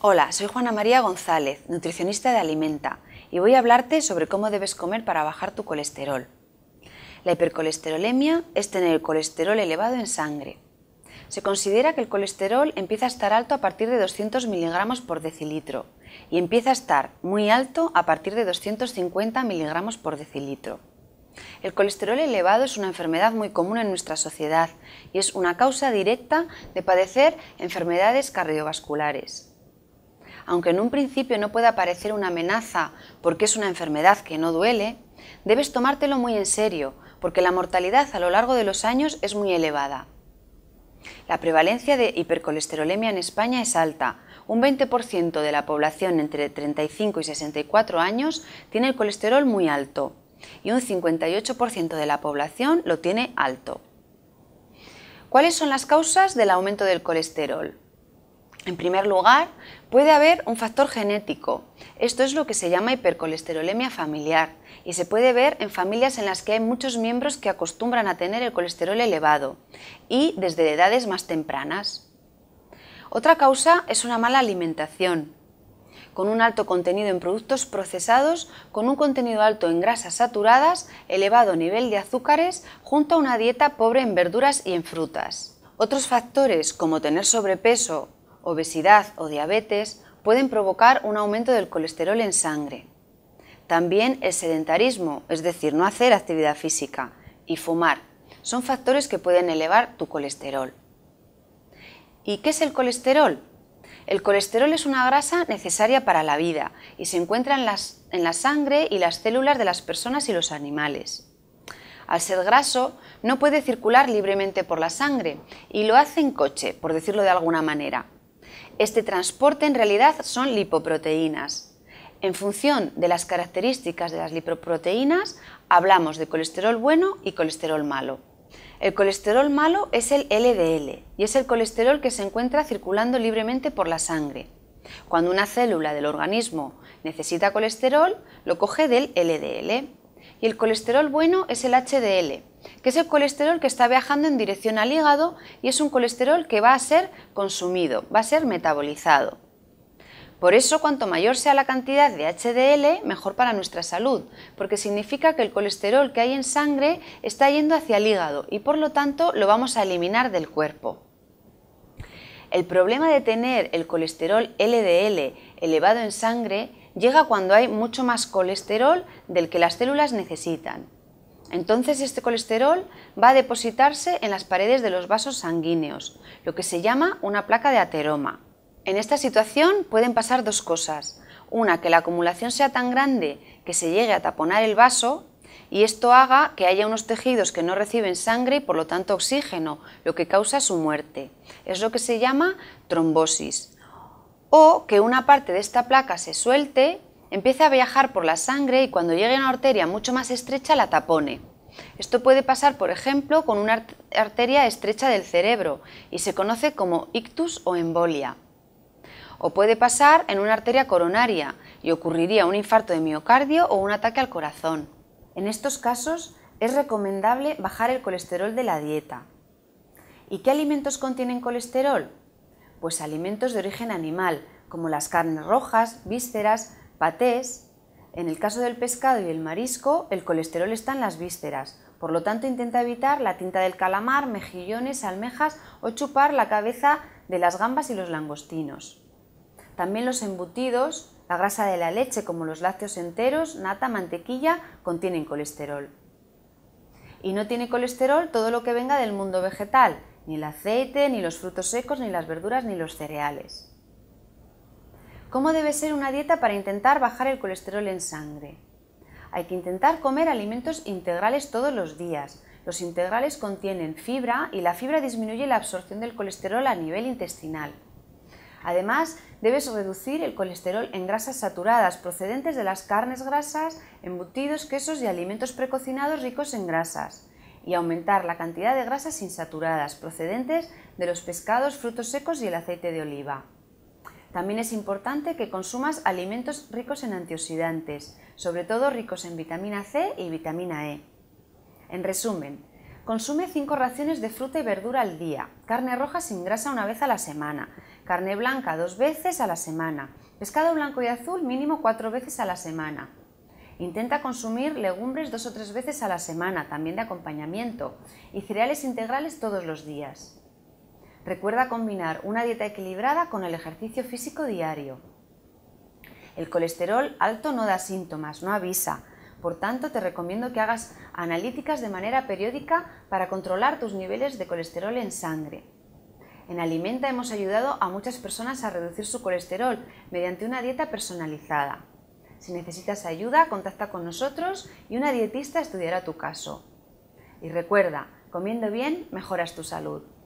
Hola, soy Juana María González, nutricionista de Alimenta, y voy a hablarte sobre cómo debes comer para bajar tu colesterol. La hipercolesterolemia es tener el colesterol elevado en sangre. Se considera que el colesterol empieza a estar alto a partir de 200 miligramos por decilitro y empieza a estar muy alto a partir de 250 miligramos por decilitro. El colesterol elevado es una enfermedad muy común en nuestra sociedad y es una causa directa de padecer enfermedades cardiovasculares aunque en un principio no pueda parecer una amenaza porque es una enfermedad que no duele, debes tomártelo muy en serio porque la mortalidad a lo largo de los años es muy elevada. La prevalencia de hipercolesterolemia en España es alta. Un 20% de la población entre 35 y 64 años tiene el colesterol muy alto y un 58% de la población lo tiene alto. ¿Cuáles son las causas del aumento del colesterol? En primer lugar, puede haber un factor genético. Esto es lo que se llama hipercolesterolemia familiar y se puede ver en familias en las que hay muchos miembros que acostumbran a tener el colesterol elevado y desde edades más tempranas. Otra causa es una mala alimentación, con un alto contenido en productos procesados, con un contenido alto en grasas saturadas, elevado nivel de azúcares, junto a una dieta pobre en verduras y en frutas. Otros factores como tener sobrepeso obesidad o diabetes pueden provocar un aumento del colesterol en sangre. También el sedentarismo, es decir, no hacer actividad física, y fumar, son factores que pueden elevar tu colesterol. ¿Y qué es el colesterol? El colesterol es una grasa necesaria para la vida y se encuentra en, la sangre y las células de las personas y los animales. Al ser graso, no puede circular libremente por la sangre y lo hace en coche, por decirlo de alguna manera, este transporte en realidad son lipoproteínas. En función de las características de las lipoproteínas, hablamos de colesterol bueno y colesterol malo. El colesterol malo es el LDL y es el colesterol que se encuentra circulando libremente por la sangre. Cuando una célula del organismo necesita colesterol, lo coge del LDL. Y el colesterol bueno es el HDL, que es el colesterol que está viajando en dirección al hígado y es un colesterol que va a ser consumido, va a ser metabolizado. Por eso, cuanto mayor sea la cantidad de HDL, mejor para nuestra salud, porque significa que el colesterol que hay en sangre está yendo hacia el hígado y por lo tanto lo vamos a eliminar del cuerpo. El problema de tener el colesterol LDL elevado en sangre llega cuando hay mucho más colesterol del que las células necesitan. Entonces este colesterol va a depositarse en las paredes de los vasos sanguíneos, lo que se llama una placa de ateroma. En esta situación pueden pasar dos cosas. Una, que la acumulación sea tan grande que se llegue a taponar el vaso y esto haga que haya unos tejidos que no reciben sangre y por lo tanto oxígeno, lo que causa su muerte. Es lo que se llama trombosis o que una parte de esta placa se suelte, empiece a viajar por la sangre y cuando llegue a una arteria mucho más estrecha la tapone. Esto puede pasar, por ejemplo, con una arteria estrecha del cerebro y se conoce como ictus o embolia. O puede pasar en una arteria coronaria y ocurriría un infarto de miocardio o un ataque al corazón. En estos casos es recomendable bajar el colesterol de la dieta. ¿Y qué alimentos contienen colesterol? Pues alimentos de origen animal, como las carnes rojas, vísceras, patés. En el caso del pescado y el marisco, el colesterol está en las vísceras. Por lo tanto, intenta evitar la tinta del calamar, mejillones, almejas o chupar la cabeza de las gambas y los langostinos. También los embutidos, la grasa de la leche como los lácteos enteros, nata, mantequilla, contienen colesterol. Y no tiene colesterol todo lo que venga del mundo vegetal, ni el aceite, ni los frutos secos, ni las verduras, ni los cereales. ¿Cómo debe ser una dieta para intentar bajar el colesterol en sangre? Hay que intentar comer alimentos integrales todos los días. Los integrales contienen fibra y la fibra disminuye la absorción del colesterol a nivel intestinal. Además, debes reducir el colesterol en grasas saturadas procedentes de las carnes grasas, embutidos, quesos y alimentos precocinados ricos en grasas y aumentar la cantidad de grasas insaturadas procedentes de los pescados, frutos secos y el aceite de oliva. También es importante que consumas alimentos ricos en antioxidantes, sobre todo ricos en vitamina C y vitamina E. En resumen, consume 5 raciones de fruta y verdura al día, carne roja sin grasa una vez a la semana, carne blanca dos veces a la semana, pescado blanco y azul mínimo cuatro veces a la semana, Intenta consumir legumbres dos o tres veces a la semana, también de acompañamiento, y cereales integrales todos los días. Recuerda combinar una dieta equilibrada con el ejercicio físico diario. El colesterol alto no da síntomas, no avisa. Por tanto, te recomiendo que hagas analíticas de manera periódica para controlar tus niveles de colesterol en sangre. En Alimenta hemos ayudado a muchas personas a reducir su colesterol mediante una dieta personalizada. Si necesitas ayuda, contacta con nosotros y una dietista estudiará tu caso. Y recuerda, comiendo bien, mejoras tu salud.